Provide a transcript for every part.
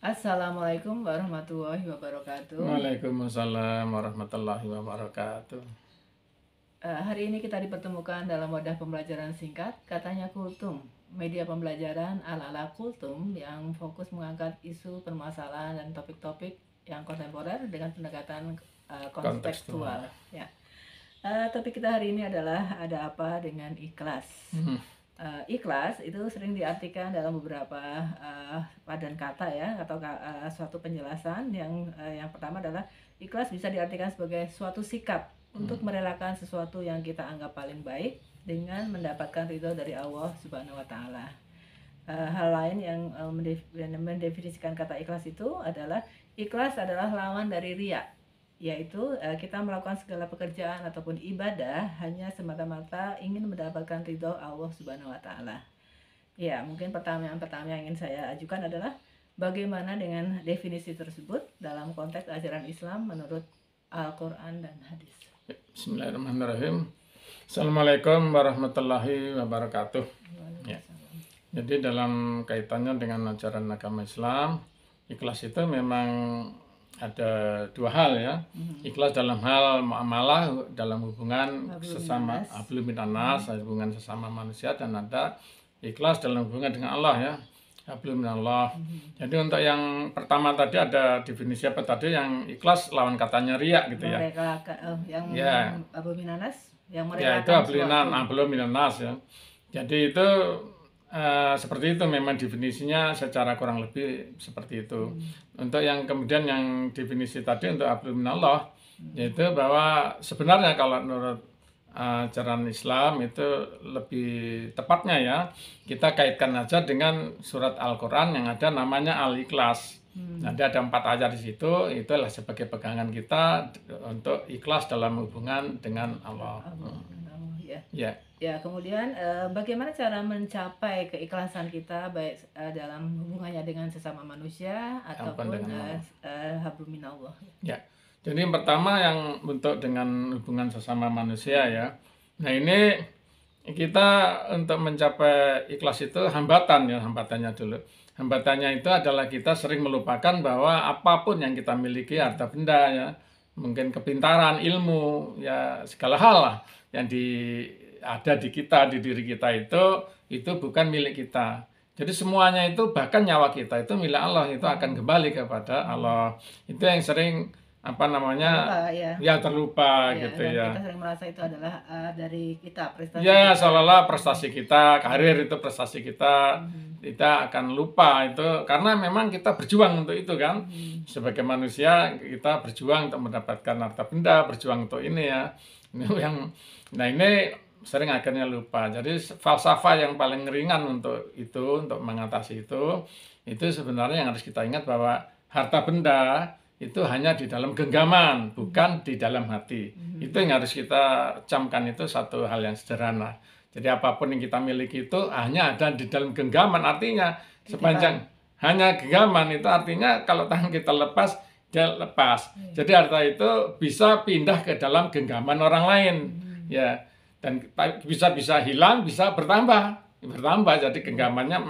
Assalamualaikum warahmatullahi wabarakatuh. Waalaikumsalam warahmatullahi wabarakatuh. Uh, hari ini kita dipertemukan dalam wadah pembelajaran singkat, katanya kultum, media pembelajaran ala-ala kultum yang fokus mengangkat isu permasalahan dan topik-topik yang kontemporer dengan pendekatan uh, kontekstual. Ya. Uh, topik kita hari ini adalah ada apa dengan ikhlas. Hmm uh, ikhlas itu sering diartikan dalam beberapa uh, eh, padan kata ya atau uh, suatu penjelasan yang uh, yang pertama adalah ikhlas bisa diartikan sebagai suatu sikap untuk hmm. merelakan sesuatu yang kita anggap paling baik dengan mendapatkan ridho dari Allah Subhanahu wa taala. Uh, hal lain yang uh, mendefinisikan kata ikhlas itu adalah ikhlas adalah lawan dari riak yaitu eh, kita melakukan segala pekerjaan ataupun ibadah hanya semata-mata ingin mendapatkan ridho Allah Subhanahu wa taala. Ya, mungkin pertanyaan pertama yang ingin saya ajukan adalah bagaimana dengan definisi tersebut dalam konteks ajaran Islam menurut Al-Qur'an dan hadis. Ya, bismillahirrahmanirrahim. Assalamualaikum warahmatullahi wabarakatuh. Ya. Jadi dalam kaitannya dengan ajaran agama Islam, ikhlas itu memang ada dua hal ya mm-hmm. ikhlas dalam hal muamalah dalam hubungan Ablu sesama ablu minanas hmm. hubungan sesama manusia dan ada ikhlas dalam hubungan dengan Allah ya ablu minallah hmm. jadi untuk yang pertama tadi ada definisi apa tadi yang ikhlas lawan katanya riak gitu ya mereka, eh, yang ya. ablu minanas yang ya, mereka ya itu ablu minanas ya jadi itu uh, seperti itu memang definisinya secara kurang lebih seperti itu. hmm. Untuk yang kemudian yang definisi tadi untuk abdul minallah, hmm. yaitu bahwa sebenarnya kalau menurut, ajaran eh, ajaran Islam itu lebih tepatnya ya, kita kaitkan aja dengan surat Al-Quran yang ada namanya Al-Ikhlas. Hmm. Nanti ada empat ajar di situ, itulah sebagai pegangan kita untuk ikhlas dalam hubungan dengan Allah. Allah. Ya. Ya, kemudian eh, bagaimana cara mencapai keikhlasan kita baik eh, dalam hubungannya dengan sesama manusia ataupun eh, eh, Allah. Ya. Jadi yang pertama yang untuk dengan hubungan sesama manusia ya. Nah, ini kita untuk mencapai ikhlas itu hambatan ya, hambatannya dulu. Hambatannya itu adalah kita sering melupakan bahwa apapun yang kita miliki harta benda ya, mungkin kepintaran, ilmu, ya segala hal lah yang di ada di kita di diri kita itu itu bukan milik kita. Jadi semuanya itu bahkan nyawa kita itu milik Allah itu akan kembali kepada hmm. Allah. Itu yang sering apa namanya terlupa, ya. ya terlupa ya, gitu ya kita sering merasa itu adalah uh, dari kita prestasi ya seolah-olah prestasi kita karir itu prestasi kita -hmm kita akan lupa itu karena memang kita berjuang untuk itu kan hmm. sebagai manusia kita berjuang untuk mendapatkan harta benda berjuang untuk ini ya ini yang nah ini sering akhirnya lupa jadi falsafah yang paling ringan untuk itu untuk mengatasi itu itu sebenarnya yang harus kita ingat bahwa harta benda itu hanya di dalam genggaman bukan di dalam hati hmm. itu yang harus kita camkan itu satu hal yang sederhana jadi apapun yang kita miliki itu hanya ada di dalam genggaman. Artinya sepanjang hanya genggaman itu artinya kalau tangan kita lepas dia lepas. Hmm. Jadi harta itu bisa pindah ke dalam genggaman orang lain. Hmm. Ya. Dan bisa bisa hilang, bisa bertambah. Bertambah jadi genggamannya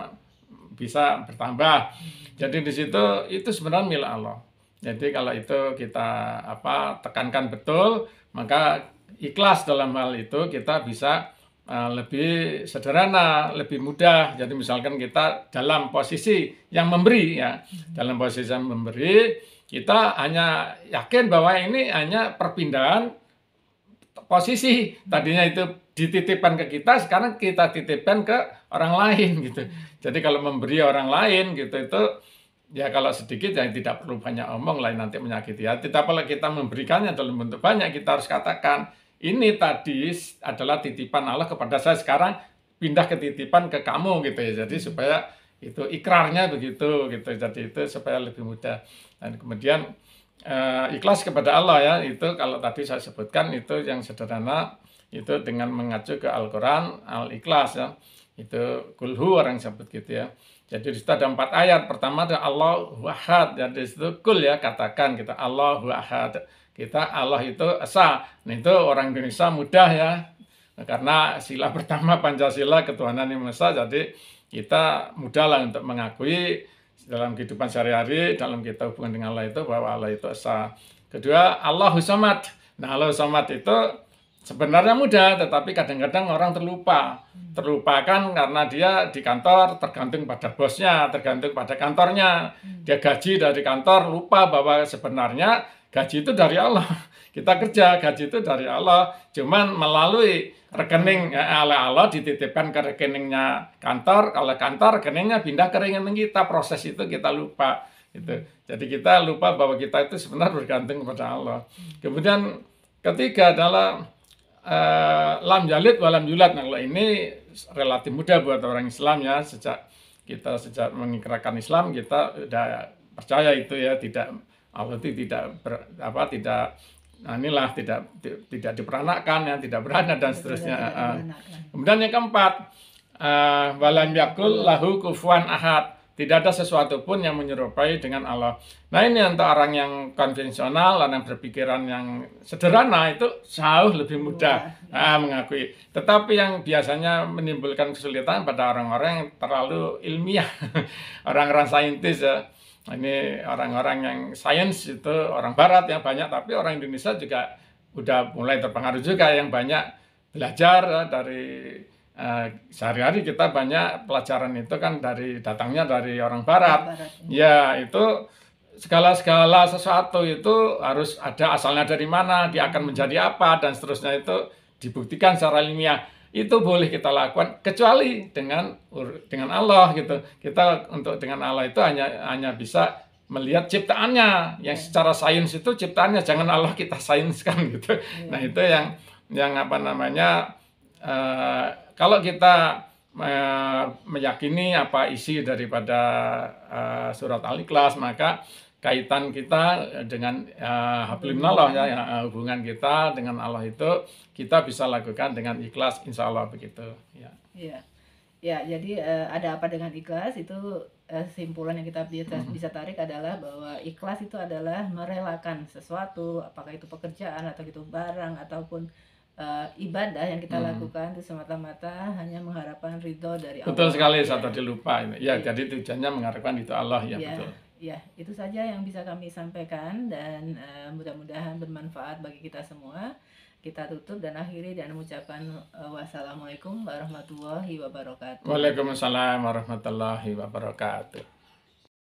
bisa bertambah. Jadi di situ itu sebenarnya milik Allah. Jadi kalau itu kita apa tekankan betul, maka ikhlas dalam hal itu kita bisa Eh, lebih sederhana, lebih mudah. Jadi misalkan kita dalam posisi yang memberi ya, hmm. dalam posisi yang memberi, kita hanya yakin bahwa ini hanya perpindahan posisi. Tadinya itu dititipkan ke kita, sekarang kita titipkan ke orang lain gitu. Jadi kalau memberi orang lain gitu itu ya kalau sedikit ya tidak perlu banyak omong lain nanti menyakiti hati. Tapi kalau kita memberikannya dalam bentuk banyak kita harus katakan ini tadi adalah titipan Allah kepada saya sekarang pindah ke titipan ke kamu gitu ya jadi hmm. supaya itu ikrarnya begitu gitu jadi itu supaya lebih mudah dan kemudian eh, ikhlas kepada Allah ya itu kalau tadi saya sebutkan itu yang sederhana itu dengan mengacu ke Al-Quran Al-Ikhlas ya itu kulhu orang yang sebut gitu ya jadi di situ ada empat ayat pertama ada Allah wahad jadi di situ kul ya katakan kita gitu, Allah wahad kita Allah itu esa. Nah itu orang Indonesia mudah ya. Nah, karena sila pertama Pancasila ketuhanan yang esa jadi kita mudah lah untuk mengakui dalam kehidupan sehari-hari dalam kita hubungan dengan Allah itu bahwa Allah itu esa. Kedua Allah Samad. Nah Allah Samad itu sebenarnya mudah tetapi kadang-kadang orang terlupa. Terlupakan karena dia di kantor tergantung pada bosnya, tergantung pada kantornya. Dia gaji dari kantor lupa bahwa sebenarnya Gaji itu dari Allah. Kita kerja, gaji itu dari Allah. Cuman melalui rekening ya, oleh Allah dititipkan ke rekeningnya kantor, kalau kantor rekeningnya pindah ke rekening kita. Proses itu kita lupa. Gitu. Jadi kita lupa bahwa kita itu sebenarnya bergantung kepada Allah. Kemudian ketiga adalah eh, lam jalid walam yulat. Nah, kalau ini relatif mudah buat orang Islam ya sejak kita sejak mengikrarkan Islam kita udah percaya itu ya tidak Allah itu tidak ber, apa tidak nah inilah tidak tidak diperanakan ya tidak beranak dan seterusnya ah, ah. kemudian yang keempat ah, walam yakul lahu kufuan ahad tidak ada sesuatu pun yang menyerupai dengan Allah nah ini untuk orang yang konvensional orang yang berpikiran yang sederhana itu jauh lebih mudah ya. mengakui tetapi yang biasanya menimbulkan kesulitan pada orang-orang yang terlalu ilmiah orang-orang saintis ya Nah, ini orang-orang yang sains itu orang barat yang banyak tapi orang Indonesia juga udah mulai terpengaruh juga yang banyak belajar eh, dari uh, sehari-hari kita banyak pelajaran itu kan dari datangnya dari orang barat. barat iya. ya itu segala-segala sesuatu itu harus ada asalnya dari mana, dia akan menjadi apa dan seterusnya itu dibuktikan secara ilmiah itu boleh kita lakukan kecuali dengan dengan Allah gitu kita untuk dengan Allah itu hanya hanya bisa melihat ciptaannya yang ya. secara sains itu ciptaannya jangan Allah kita sainskan gitu ya. nah itu yang yang apa namanya uh, kalau kita uh, meyakini apa isi daripada uh, surat al-ikhlas maka kaitan kita eh, dengan uh, eh, Allah ya ya eh, hubungan kita dengan Allah itu kita bisa lakukan dengan ikhlas insya Allah begitu ya ya, ya jadi uh, ada apa dengan ikhlas itu uh, simpulan yang kita bisa, mm-hmm. bisa tarik adalah bahwa ikhlas itu adalah merelakan sesuatu apakah itu pekerjaan atau itu barang ataupun uh, ibadah yang kita hmm. lakukan itu semata-mata hanya mengharapkan ridho dari Allah. Betul sekali, iya. ya. satu dilupa. Ya, ya, jadi tujuannya mengharapkan itu Allah ya, ya. betul. Ya, itu saja yang bisa kami sampaikan dan uh, mudah-mudahan bermanfaat bagi kita semua. Kita tutup dan akhiri dan mengucapkan uh, eh, wassalamualaikum warahmatullahi wabarakatuh. Waalaikumsalam warahmatullahi wabarakatuh.